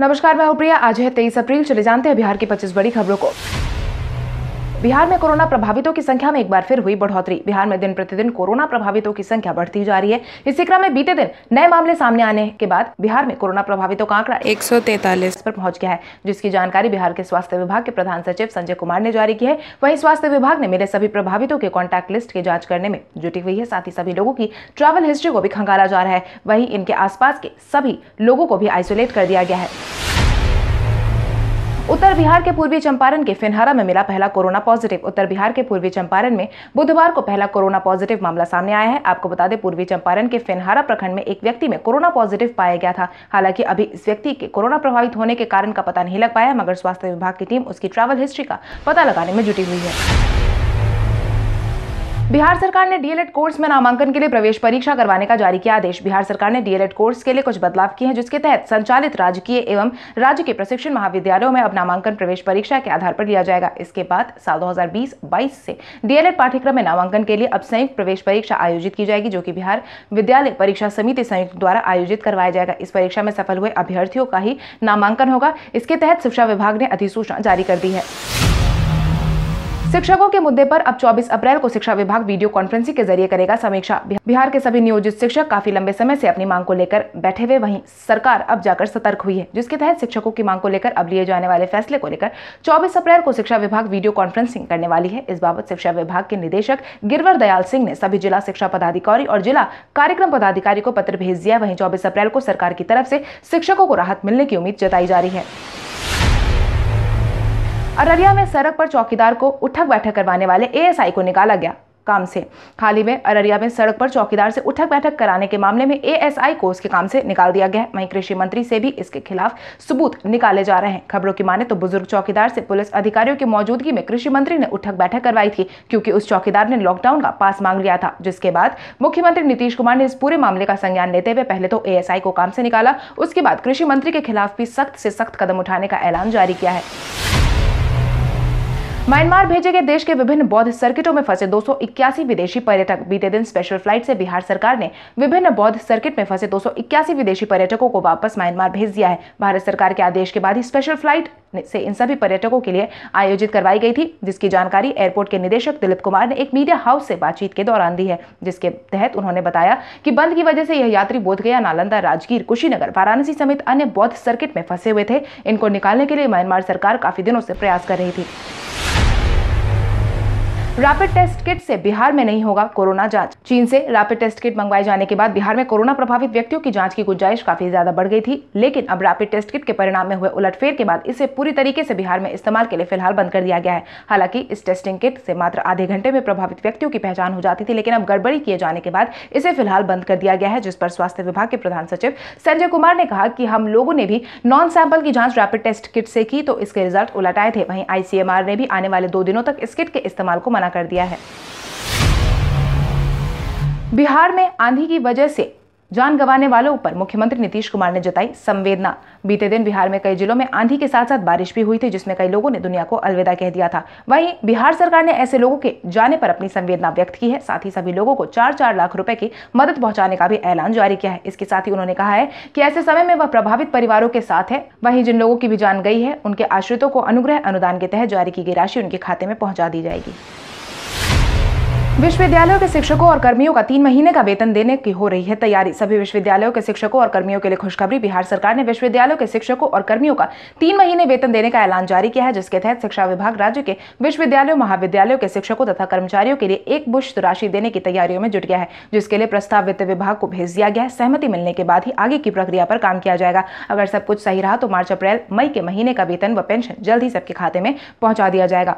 नमस्कार मैं हूं प्रिया आज है तेईस अप्रैल चले जानते हैं बिहार की पच्चीस बड़ी खबरों को बिहार में कोरोना प्रभावितों की संख्या में एक बार फिर हुई बढ़ोतरी बिहार में दिन प्रतिदिन कोरोना प्रभावितों की संख्या बढ़ती जा रही है इसी क्रम में बीते दिन नए मामले सामने आने के बाद बिहार में कोरोना प्रभावितों का आंकड़ा एक पर पहुंच गया है जिसकी जानकारी बिहार के स्वास्थ्य विभाग के प्रधान सचिव संजय कुमार ने जारी की है वही स्वास्थ्य विभाग ने मिले सभी प्रभावितों के कॉन्टैक्ट लिस्ट की जाँच करने में जुटी हुई है साथ ही सभी लोगों की ट्रैवल हिस्ट्री को भी खंगाला जा रहा है वही इनके आस के सभी लोगों को भी आइसोलेट कर दिया गया है उत्तर बिहार के पूर्वी चंपारण के फिनहरा में मिला पहला कोरोना पॉजिटिव उत्तर बिहार के पूर्वी चंपारण में बुधवार को पहला कोरोना पॉजिटिव मामला सामने आया है आपको बता दें पूर्वी चंपारण के फिनहारा प्रखंड में एक व्यक्ति में कोरोना पॉजिटिव पाया गया था हालांकि अभी इस व्यक्ति के कोरोना प्रभावित होने के कारण का पता नहीं लग पाया मगर स्वास्थ्य विभाग की टीम उसकी ट्रैवल हिस्ट्री का पता लगाने में जुटी हुई है बिहार सरकार ने डीएलएड कोर्स में नामांकन के लिए प्रवेश परीक्षा करवाने का जारी किया आदेश बिहार सरकार ने डीएलएड कोर्स के लिए कुछ बदलाव किए हैं जिसके तहत संचालित राजकीय एवं राज्य के प्रशिक्षण महाविद्यालयों में अब नामांकन प्रवेश परीक्षा के आधार पर लिया जाएगा इसके बाद साल दो हजार से डीएलएड पाठ्यक्रम में नामांकन के लिए अब संयुक्त प्रवेश परीक्षा आयोजित की जाएगी जो की बिहार विद्यालय परीक्षा समिति संयुक्त द्वारा आयोजित करवाया जाएगा इस परीक्षा में सफल हुए अभ्यर्थियों का ही नामांकन होगा इसके तहत शिक्षा विभाग ने अधिसूचना जारी कर दी है शिक्षकों के मुद्दे पर अब 24 अप्रैल को शिक्षा विभाग वीडियो कॉन्फ्रेंसिंग के जरिए करेगा समीक्षा बिहार के सभी नियोजित शिक्षक काफी लंबे समय से अपनी मांग को लेकर बैठे हुए वहीं सरकार अब जाकर सतर्क हुई है जिसके तहत शिक्षकों की मांग को लेकर अब लिए जाने वाले फैसले को लेकर चौबीस अप्रैल को शिक्षा विभाग वीडियो कॉन्फ्रेंसिंग करने वाली है इस बाबत शिक्षा विभाग के निदेशक गिरवर दयाल सिंह ने सभी जिला शिक्षा पदाधिकारी और जिला कार्यक्रम पदाधिकारी को पत्र भेज दिया वहीं चौबीस अप्रैल को सरकार की तरफ से शिक्षकों को राहत मिलने की उम्मीद जताई जा रही है अररिया में सड़क पर चौकीदार को उठक बैठक करवाने वाले एएसआई को निकाला गया काम से हाल ही में अररिया में सड़क पर चौकीदार से उठक बैठक कराने के मामले में एएसआई को उसके काम से निकाल दिया गया वहीं कृषि मंत्री से भी इसके खिलाफ सबूत निकाले जा रहे हैं खबरों की माने तो बुजुर्ग चौकीदार से पुलिस अधिकारियों की मौजूदगी में कृषि मंत्री ने उठक बैठक करवाई थी क्योंकि उस चौकीदार ने लॉकडाउन का पास मांग लिया था जिसके बाद मुख्यमंत्री नीतीश कुमार ने इस पूरे मामले का संज्ञान लेते हुए पहले तो ए को काम से निकाला उसके बाद कृषि मंत्री के खिलाफ भी सख्त से सख्त कदम उठाने का ऐलान जारी किया है म्यांमार भेजे गए देश के विभिन्न बौद्ध सर्किटों में फंसे दो विदेशी पर्यटक बीते दिन स्पेशल फ्लाइट से बिहार सरकार ने विभिन्न बौद्ध सर्किट में फंसे दो विदेशी पर्यटकों को वापस म्यांमार भेज दिया है भारत सरकार के आदेश के बाद ही स्पेशल फ्लाइट से इन सभी पर्यटकों के लिए आयोजित करवाई गई थी जिसकी जानकारी एयरपोर्ट के निदेशक दिलीप कुमार ने एक मीडिया हाउस से बातचीत के दौरान दी है जिसके तहत उन्होंने बताया कि बंद की वजह से यह यात्री बोधगया नालंदा राजगीर कुशीनगर वाराणसी समेत अन्य बौद्ध सर्किट में फंसे हुए थे इनको निकालने के लिए म्यांमार सरकार काफी दिनों से प्रयास कर रही थी रैपिड टेस्ट किट से बिहार में नहीं होगा कोरोना जांच चीन से रैपिड टेस्ट किट मंगवाए जाने के बाद बिहार में कोरोना प्रभावित व्यक्तियों की जांच की गुंजाइश काफी ज्यादा बढ़ गई थी लेकिन अब रैपिड टेस्ट किट के परिणाम में हुए उलटफेर के बाद इसे पूरी तरीके से बिहार में इस्तेमाल के लिए फिलहाल बंद कर दिया गया है हालांकि इस टेस्टिंग किट से मात्र आधे घंटे में प्रभावित व्यक्तियों की पहचान हो जाती थी लेकिन अब गड़बड़ी किए जाने के बाद इसे फिलहाल बंद कर दिया गया है जिस पर स्वास्थ्य विभाग के प्रधान सचिव संजय कुमार ने कहा कि हम लोगों ने भी नॉन सैंपल की जांच रैपिड टेस्ट किट से की तो इसके रिजल्ट उलट आए थे वहीं आईसीएमआर ने भी आने वाले दो दिनों तक इस किट के इस्तेमाल को मना मना कर दिया है बिहार में आंधी की वजह से जान गंवाने वालों पर मुख्यमंत्री नीतीश कुमार ने जताई संवेदना बीते दिन बिहार में कई जिलों में आंधी के साथ साथ बारिश भी हुई थी जिसमें कई लोगों ने दुनिया को अलविदा कह दिया था वहीं बिहार सरकार ने ऐसे लोगों के जाने पर अपनी संवेदना व्यक्त की है साथ ही सभी लोगों को चार चार लाख रुपए की मदद पहुंचाने का भी ऐलान जारी किया है इसके साथ ही उन्होंने कहा है की ऐसे समय में वह प्रभावित परिवारों के साथ है वही जिन लोगों की भी जान गई है उनके आश्रितों को अनुग्रह अनुदान के तहत जारी की गई राशि उनके खाते में पहुँचा दी जाएगी विश्वविद्यालयों के शिक्षकों और कर्मियों का तीन महीने का वेतन देने की हो रही है तैयारी सभी विश्वविद्यालयों के शिक्षकों और कर्मियों के लिए खुशखबरी बिहार सरकार ने विश्वविद्यालयों के शिक्षकों और कर्मियों का तीन महीने वेतन देने का ऐलान जारी किया है जिसके तहत शिक्षा विभाग राज्य के विश्वविद्यालयों महाविद्यालयों के शिक्षकों तथा कर्मचारियों के लिए एक बुश्त राशि देने की तैयारियों में जुट गया है जिसके लिए प्रस्ताव वित्त विभाग को भेज दिया गया है सहमति मिलने के बाद ही आगे की प्रक्रिया पर काम किया जाएगा अगर सब कुछ सही रहा तो मार्च अप्रैल मई के महीने का वेतन व पेंशन जल्द ही सबके खाते में पहुंचा दिया जाएगा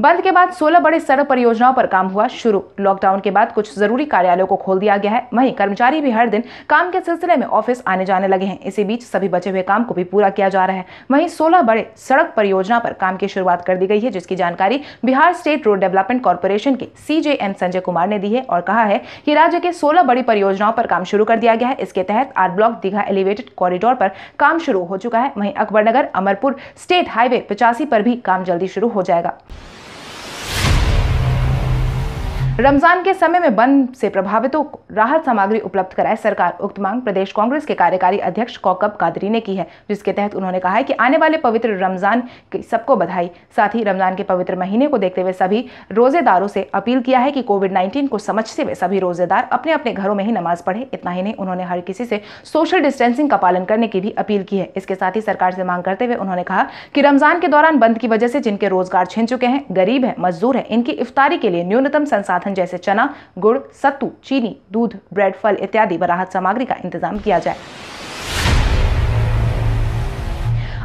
बंद के बाद सोलह बड़े सड़क परियोजनाओं पर काम हुआ शुरू लॉकडाउन के बाद कुछ जरूरी कार्यालयों को खोल दिया गया है वहीं कर्मचारी भी हर दिन काम के सिलसिले में ऑफिस आने जाने लगे हैं इसी बीच सभी बचे हुए काम को भी पूरा किया जा रहा है वहीं सोलह बड़े सड़क परियोजना पर काम की शुरुआत कर दी गई है जिसकी जानकारी Bihar state road development corporation के सीजेएम संजय कुमार ने दी है और कहा है कि राज्य के सोलह बड़ी परियोजनाओं पर काम शुरू कर दिया गया है इसके तहत R block Digha elevated corridor पर काम शुरू हो चुका है वहीं अकबरनगर अमरपुर स्टेट हाईवे पचासी पर भी काम जल्दी शुरू हो जाएगा रमजान के समय में बंद से प्रभावितों को राहत सामग्री उपलब्ध कराए सरकार उक्त मांग प्रदेश कांग्रेस के कार्यकारी अध्यक्ष कौकब कादरी ने की है जिसके तहत उन्होंने कहा है कि आने वाले पवित्र रमजान की सबको बधाई साथ ही रमजान के पवित्र महीने को देखते हुए सभी रोजेदारों से अपील किया है कि कोविड नाइन्टीन को समझते हुए सभी रोजेदार अपने अपने घरों में ही नमाज पढ़े इतना ही नहीं उन्होंने हर किसी से सोशल डिस्टेंसिंग का पालन करने की भी अपील की है इसके साथ ही सरकार से मांग करते हुए उन्होंने कहा कि रमजान के दौरान बंद की वजह से जिनके रोजगार छिन चुके हैं गरीब है मजदूर है इनकी इफ्तारी के लिए न्यूनतम संसाधन राशन जैसे चना गुड़ सत्तू चीनी दूध ब्रेड फल इत्यादि व राहत सामग्री का इंतजाम किया जाए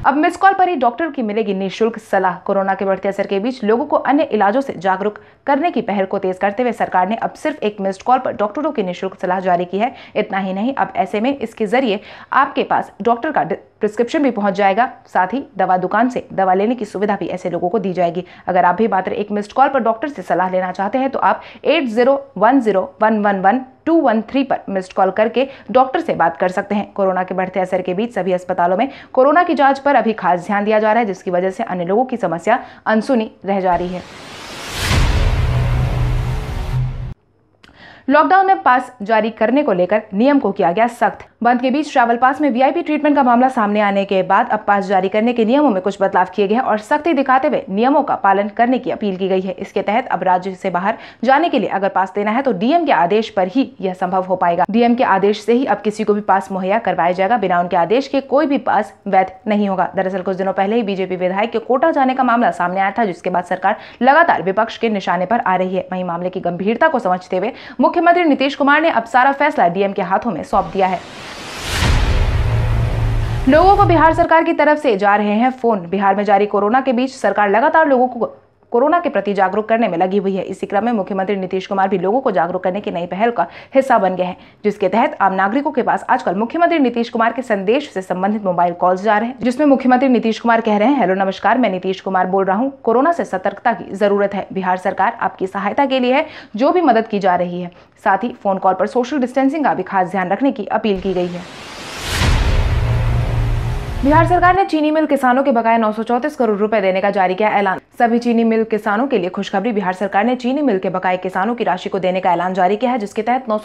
अब मिस कॉल पर ही डॉक्टर की मिलेगी निशुल्क सलाह कोरोना के बढ़ते असर के बीच लोगों को अन्य इलाजों से जागरूक करने की पहल को तेज करते हुए सरकार ने अब सिर्फ एक मिस्ड कॉल पर डॉक्टरों की निशुल्क सलाह जारी की है इतना ही नहीं अब ऐसे में इसके जरिए आपके पास डॉक्टर का प्रिस्क्रिप्शन भी पहुंच जाएगा साथ ही दवा दुकान से दवा लेने की सुविधा भी ऐसे लोगों को दी जाएगी अगर आप भी मात्र एक मिस्ड कॉल पर डॉक्टर से सलाह लेना चाहते हैं तो आप eight zero one zero one one one two one three पर मिस्ड कॉल करके डॉक्टर से बात कर सकते हैं कोरोना के बढ़ते असर के बीच सभी अस्पतालों में कोरोना की जाँच पर अभी खास ध्यान दिया जा रहा है जिसकी वजह से अन्य लोगों की समस्या अनसुनी रह जा रही है लॉकडाउन में पास जारी करने को लेकर नियम को किया गया सख्त बंद के बीच ट्रैवल पास में वीआईपी ट्रीटमेंट का मामला सामने आने के बाद अब पास जारी करने के नियमों में कुछ बदलाव किए गए और सख्ती दिखाते हुए नियमों का पालन करने की अपील की गई है इसके तहत अब राज्य से बाहर जाने के लिए अगर पास देना है तो डीएम के आदेश पर ही यह संभव हो पाएगा डीएम के आदेश से ही अब किसी को भी पास मुहैया करवाया जाएगा बिना उनके आदेश के कोई भी पास वैध नहीं होगा दरअसल कुछ दिनों पहले ही बीजेपी विधायक के कोटा जाने का मामला सामने आया था जिसके बाद सरकार लगातार विपक्ष के निशाने पर आ रही है वही मामले की गंभीरता को समझते हुए मुख्य मुख्यमंत्री नीतीश कुमार ने अब सारा फैसला डीएम के हाथों में सौंप दिया है लोगों को बिहार सरकार की तरफ से जा रहे हैं फोन बिहार में जारी कोरोना के बीच सरकार लगातार लोगों को कोरोना के प्रति जागरूक करने में लगी हुई है इसी क्रम में मुख्यमंत्री नीतीश कुमार भी लोगों को जागरूक करने की नई पहल का हिस्सा बन गए हैं जिसके तहत आम नागरिकों के पास आजकल मुख्यमंत्री नीतीश कुमार के संदेश से संबंधित मोबाइल कॉल जा रहे हैं जिसमें मुख्यमंत्री नीतीश कुमार कह रहे हैं हेलो नमस्कार मैं नीतीश कुमार बोल रहा हूँ कोरोना से सतर्कता की जरूरत है बिहार सरकार आपकी सहायता के लिए है जो भी मदद की जा रही है साथ ही फोन कॉल पर सोशल डिस्टेंसिंग का भी खास ध्यान रखने की अपील की गई है बिहार सरकार ने चीनी मिल किसानों के बकाया नौ करोड़ रुपए देने का जारी किया ऐलान सभी चीनी मिल किसानों के लिए खुशखबरी बिहार सरकार ने चीनी मिल के बकाए किसानों की राशि को देने का ऐलान जारी किया है जिसके तहत नौ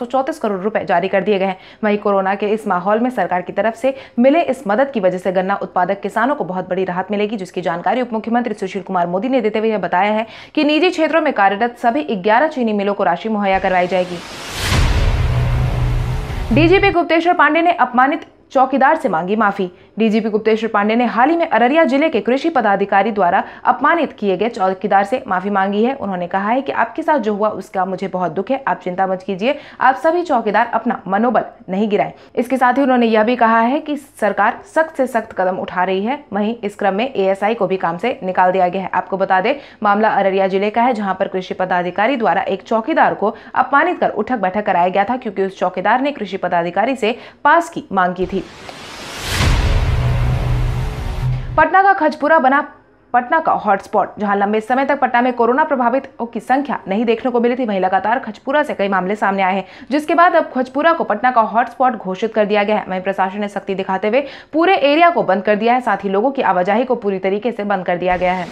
करोड़ रुपए जारी कर दिए गए हैं वहीं कोरोना के इस माहौल में सरकार की तरफ से मिले इस मदद की वजह से गन्ना उत्पादक किसानों को बहुत बड़ी राहत मिलेगी जिसकी जानकारी उप मुख्यमंत्री सुशील कुमार मोदी ने देते हुए बताया है की निजी क्षेत्रों में कार्यरत सभी ग्यारह चीनी मिलों को राशि मुहैया करवाई जाएगी डीजीपी गुप्तेश्वर पांडे ने अपमानित चौकीदार से मांगी माफी डीजीपी गुप्तेश्वर पांडे ने हाल ही में अररिया जिले के कृषि पदाधिकारी द्वारा अपमानित किए गए चौकीदार से माफी मांगी है उन्होंने कहा है कि आपके साथ जो हुआ उसका मुझे बहुत दुख है आप चिंता मत कीजिए आप सभी चौकीदार अपना मनोबल नहीं गिराए इसके साथ ही उन्होंने यह भी कहा है की सरकार सख्त से सख्त कदम उठा रही है वही इस क्रम में एएसआई को भी काम से निकाल दिया गया है आपको बता दे मामला अररिया जिले का है जहाँ पर कृषि पदाधिकारी द्वारा एक चौकीदार को अपमानित कर उठक बैठक कराया गया था क्योंकि उस चौकीदार ने कृषि पदाधिकारी से पास की मांग की थी पटना का खजपुरा बना पटना का हॉटस्पॉट जहां लंबे समय तक पटना में कोरोना प्रभावितों की संख्या नहीं देखने को मिली थी वहीं लगातार खजपुरा से कई मामले सामने आए हैं जिसके बाद अब खजपुरा को पटना का हॉटस्पॉट घोषित कर दिया गया है वहीं प्रशासन ने सख्ती दिखाते हुए पूरे एरिया को बंद कर दिया है साथ ही लोगों की आवाजाही को पूरी तरीके से बंद कर दिया गया है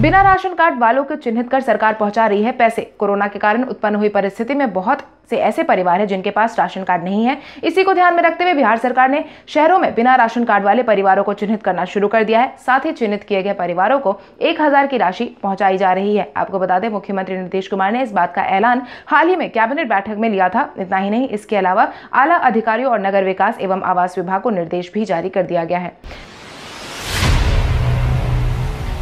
बिना राशन कार्ड वालों को चिन्हित कर सरकार पहुंचा रही है पैसे कोरोना के कारण उत्पन्न हुई परिस्थिति में बहुत से ऐसे परिवार हैं जिनके पास राशन कार्ड नहीं है इसी को ध्यान में रखते हुए बिहार सरकार ने शहरों में बिना राशन कार्ड वाले परिवारों को चिन्हित करना शुरू कर दिया है साथ ही चिन्हित किए गए परिवारों को एक हजार की राशि पहुंचाई जा रही है आपको बता दें मुख्यमंत्री नीतीश कुमार ने इस बात का ऐलान हाल ही में कैबिनेट बैठक में लिया था इतना ही नहीं इसके अलावा आला अधिकारियों और नगर विकास एवं आवास विभाग को निर्देश भी जारी कर दिया गया है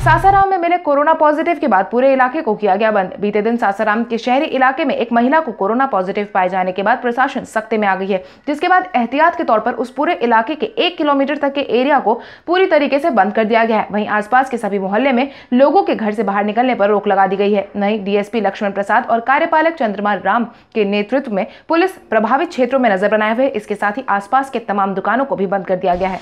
सासाराम में मिले कोरोना पॉजिटिव के बाद पूरे इलाके को किया गया बंद बीते दिन सासाराम के शहरी इलाके में एक महिला को कोरोना पॉजिटिव पाए जाने के बाद प्रशासन सख्ते में आ गई है जिसके बाद एहतियात के तौर पर उस पूरे इलाके के एक किलोमीटर तक के एरिया को पूरी तरीके से बंद कर दिया गया है वहीं आसपास के सभी मोहल्ले में लोगों के घर से बाहर निकलने पर रोक लगा दी गई है नई डीएसपी लक्ष्मण प्रसाद और कार्यपालक चंद्रमा राम के नेतृत्व में पुलिस प्रभावित क्षेत्रों में नजर बनाए हुए इसके साथ ही आसपास के तमाम दुकानों को भी बंद कर दिया गया है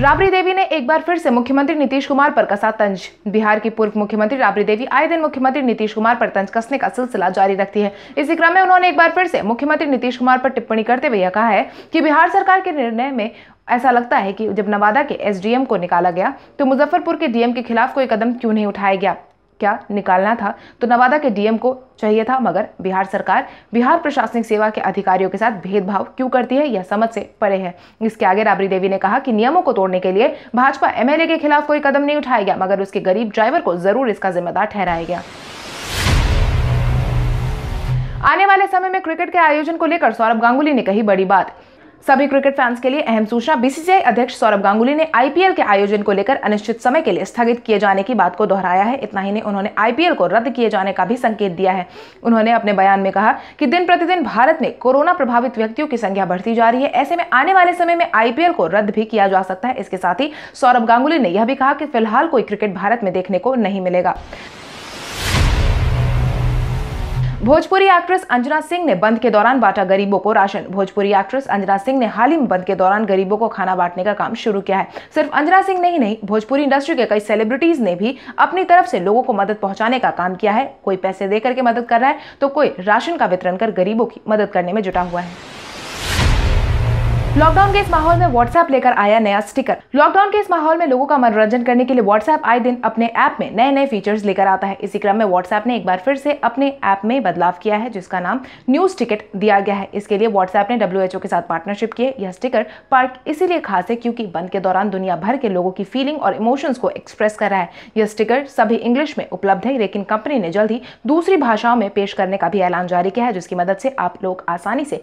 राबड़ी देवी ने एक बार फिर से मुख्यमंत्री नीतीश कुमार पर कसा तंज बिहार की पूर्व मुख्यमंत्री राबड़ी देवी आए दिन मुख्यमंत्री नीतीश कुमार पर तंज कसने का सिलसिला जारी रखती है इसी क्रम में उन्होंने एक बार फिर से मुख्यमंत्री नीतीश कुमार पर टिप्पणी करते हुए यह कहा है कि बिहार सरकार के निर्णय में ऐसा लगता है कि जब नवादा के एसडीएम को निकाला गया तो मुजफ्फरपुर के डीएम के खिलाफ कोई कदम क्यों नहीं उठाया गया क्या निकालना था तो नवादा के डीएम को चाहिए था मगर बिहार सरकार बिहार प्रशासनिक सेवा के अधिकारियों के साथ भेदभाव क्यों करती है यह समझ से परे है इसके आगे राबड़ी देवी ने कहा कि नियमों को तोड़ने के लिए भाजपा एमएलए के खिलाफ कोई कदम नहीं उठाया गया मगर उसके गरीब ड्राइवर को जरूर इसका जिम्मेदार ठहराया गया आने वाले समय में क्रिकेट के आयोजन को लेकर सौरभ गांगुली ने कही बड़ी बात सभी क्रिकेट फैंस के लिए अहम सूचना बीसीसीआई अध्यक्ष सौरभ गांगुली ने आईपीएल के आयोजन को लेकर अनिश्चित समय के लिए स्थगित किए जाने की बात को दोहराया है इतना ही नहीं उन्होंने आईपीएल को रद्द किए जाने का भी संकेत दिया है उन्होंने अपने बयान में कहा कि दिन प्रतिदिन भारत में कोरोना प्रभावित व्यक्तियों की संख्या बढ़ती जा रही है ऐसे में आने वाले समय में आईपीएल को रद्द भी किया जा सकता है इसके साथ ही सौरभ गांगुली ने यह भी कहा कि फिलहाल कोई क्रिकेट भारत में देखने को नहीं मिलेगा भोजपुरी एक्ट्रेस अंजना सिंह ने बंद के दौरान बांटा गरीबों को राशन भोजपुरी एक्ट्रेस अंजना सिंह ने हाल ही में बंद के दौरान गरीबों को खाना बांटने का काम शुरू किया है सिर्फ अंजना सिंह ने ही नहीं भोजपुरी इंडस्ट्री के कई सेलिब्रिटीज ने भी अपनी तरफ से लोगों को मदद पहुंचाने का काम किया है कोई पैसे देकर के मदद कर रहा है तो कोई राशन का वितरण कर गरीबों की मदद करने में जुटा हुआ है लॉकडाउन के इस माहौल में व्हाट्सएप लेकर आया नया स्टिकर लॉकडाउन के इस माहौल में लोगों का मनोरंजन करने के लिए व्हाट्सएप आए दिन अपने ऐप में नए नए फीचर्स लेकर आता है इसी क्रम में व्हाट्सएप ने एक बार फिर से अपने ऐप में बदलाव किया है जिसका नाम न्यूज टिकट दिया गया है इसके लिए व्हाट्सएप ने डब्ल्यू के साथ पार्टनरशिप किए यह स्टिकर पार्क इसीलिए खास है क्योंकि बंद के दौरान दुनिया भर के लोगों की फीलिंग और इमोशंस को एक्सप्रेस कर रहा है यह स्टिकर सभी इंग्लिश में उपलब्ध है लेकिन कंपनी ने जल्द ही दूसरी भाषाओं में पेश करने का भी ऐलान जारी किया है जिसकी मदद से आप लोग आसानी से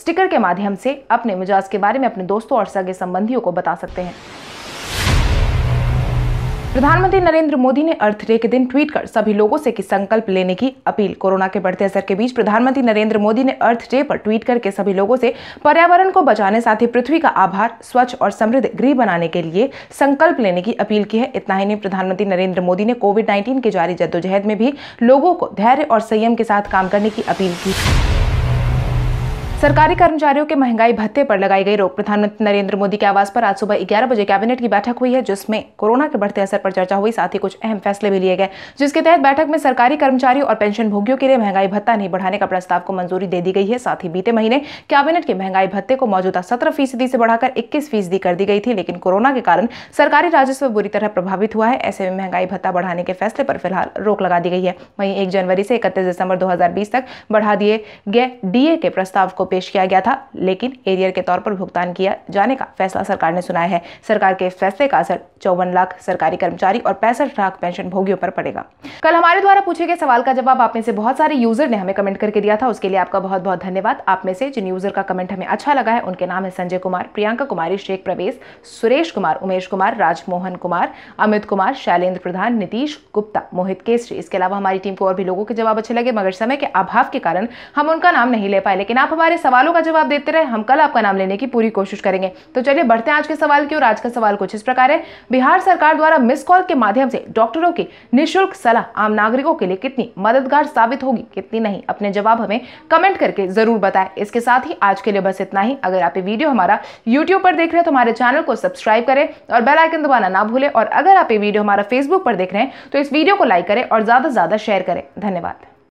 स्टिकर के माध्यम से अपने मिजाज के बारे में अपने दोस्तों और सगे संबंधियों को बता सकते हैं प्रधानमंत्री नरेंद्र मोदी ने अर्थ डे के दिन ट्वीट कर सभी लोगों से की संकल्प लेने की अपील कोरोना के बढ़ते असर के बीच प्रधानमंत्री नरेंद्र मोदी ने अर्थ डे पर ट्वीट करके सभी लोगों से पर्यावरण को बचाने साथ ही पृथ्वी का आभार स्वच्छ और समृद्ध गृह बनाने के लिए संकल्प लेने की अपील की है इतना ही नहीं प्रधानमंत्री नरेंद्र मोदी ने कोविड नाइन्टीन के जारी जद्दोजहद में भी लोगों को धैर्य और संयम के साथ काम करने की अपील की सरकारी कर्मचारियों के महंगाई भत्ते पर लगाई गई रोक प्रधानमंत्री नरेंद्र मोदी के आवास पर आज सुबह ग्यारह बजे कैबिनेट की बैठक हुई है जिसमें कोरोना के बढ़ते असर पर चर्चा हुई साथ ही कुछ अहम फैसले भी लिए गए जिसके तहत बैठक में सरकारी कर्मचारियों और पेंशन भोगियों के लिए महंगाई भत्ता नहीं बढ़ाने का प्रस्ताव को मंजूरी दे दी गई है साथ ही बीते महीने कैबिनेट के महंगाई भत्ते को मौजूदा सत्रह फीसदी से बढ़ाकर इक्कीस फीसदी कर दी गई थी लेकिन कोरोना के कारण सरकारी राजस्व बुरी तरह प्रभावित हुआ है ऐसे में महंगाई भत्ता बढ़ाने के फैसले पर फिलहाल रोक लगा दी गई है वहीं एक जनवरी से इकतीस दिसंबर दो तक बढ़ा दिए गए डीए के प्रस्ताव को पेश किया गया था लेकिन एरियर के तौर पर भुगतान किया जाने का फैसला सरकार ने सुनाया है सरकार के फैसले का असर चौवन लाख सरकारी कर्मचारी और पैंसठ लाख पेंशन भोगियों पर पड़ेगा कल हमारे द्वारा पूछे गए सवाल का जवाब आप में से बहुत सारे यूजर ने हमें कमेंट करके दिया था उसके लिए आपका बहुत बहुत धन्यवाद आप में से जिन यूजर का कमेंट हमें अच्छा लगा है उनके नाम है संजय कुमार प्रियंका कुमारी शेख प्रवेश सुरेश कुमार उमेश कुमार राजमोहन कुमार अमित कुमार शैलेंद्र प्रधान नीतीश गुप्ता मोहित केसरी इसके अलावा हमारी टीम को और भी लोगों के जवाब अच्छे लगे मगर समय के अभाव के कारण हम उनका नाम नहीं ले पाए लेकिन आप हमारे सारे सवालों का जवाब देते रहे हम कल आपका नाम लेने की पूरी कोशिश करेंगे तो चलिए बढ़ते हैं आज के सवाल की और आज का सवाल कुछ इस प्रकार है बिहार सरकार द्वारा मिस कॉल के माध्यम से डॉक्टरों की निःशुल्क सलाह आम नागरिकों के लिए कितनी मददगार साबित होगी कितनी नहीं अपने जवाब हमें कमेंट करके जरूर बताएं इसके साथ ही आज के लिए बस इतना ही अगर आप ये वीडियो हमारा यूट्यूब पर देख रहे हैं तो हमारे चैनल को सब्सक्राइब करें और बेल आइकन दबाना ना भूलें और अगर आप ये वीडियो हमारा फेसबुक पर देख रहे हैं तो इस वीडियो को लाइक करें और ज़्यादा से ज़्यादा शेयर करें धन्यवाद